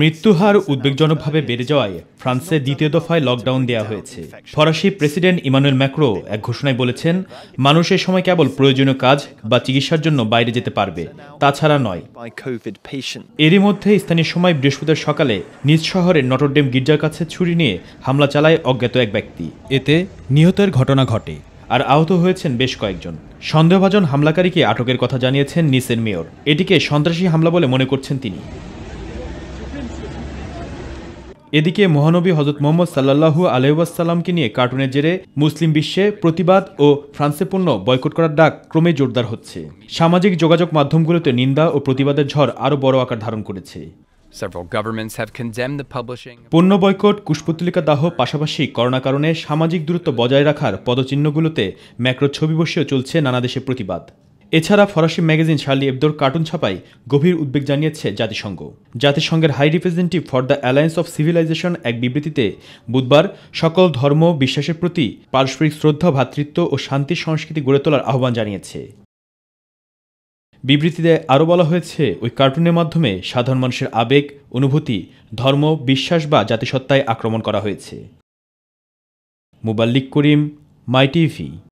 মৃত্যুহার উদ্বেগজনকভাবে বেড়ে যাওয়ায় ফ্রান্সে দ্বিতীয় দফায় লকডাউন দেওয়া হয়েছে ফরাসি প্রেসিডেন্ট ইমানুয়েল ম্যাক্রো এক ঘোষণায় বলেছেন মানুষ সময় কেবল প্রয়োজনীয় কাজ বা চিকিৎসার জন্য বাইরে যেতে পারবে তাছাড়া নয় এরই মধ্যে স্থানীয় সময় বৃহস্পতিবার সকালে নিজ শহরের নটরডেম গির্জার কাছে ছুরি নিয়ে হামলা চালায় অজ্ঞাত এক ব্যক্তি এতে নিহতের ঘটনা ঘটে আর আহত হয়েছেন বেশ কয়েকজন সন্দেহভাজন হামলাকারীকে আটকের কথা জানিয়েছেন নিসের মেয়র এটিকে সন্ত্রাসী হামলা বলে মনে করছেন তিনি এদিকে মহানবী হজরত মোহাম্মদ সাল্লাহু আলহাসাল্লামকে নিয়ে কার্টুনের জেরে মুসলিম বিশ্বে প্রতিবাদ ও ফ্রান্সে পূর্ণ বয়কট করার ডাক ক্রমে জোরদার হচ্ছে সামাজিক যোগাযোগ মাধ্যমগুলোতে নিন্দা ও প্রতিবাদের ঝড় আরও বড় আকার ধারণ করেছে পণ্য বয়কট কুশপুতলিকা দাহ পাশাপাশি করোনা কারণে সামাজিক দূরত্ব বজায় রাখার পদচিহ্নগুলোতে ম্যাক্রো ছবি বসেও চলছে নানা দেশে প্রতিবাদ এছাড়া ফরাসি ম্যাগাজিন শার্লি এবদোর কার্টুন ছাপায় গভীর উদ্বেগ জানিয়েছে জাতিসংঘ জাতিসংঘের high representative for the alliance of civilization এক বিবৃতিতে বুধবার সকল ধর্ম বিশ্বাসের প্রতি পারস্পরিক শ্রদ্ধা ভ্রাতৃত্ব ও শান্তির সংস্কৃতি গড়ে তোলার আহ্বান জানিয়েছে বিবৃতিতে আরও বলা হয়েছে ওই কার্টুনের মাধ্যমে সাধারণ মানুষের আবেগ অনুভূতি ধর্ম বিশ্বাস বা জাতিসত্তায় আক্রমণ করা হয়েছে মুবাল্লিক করিম মাই টিভি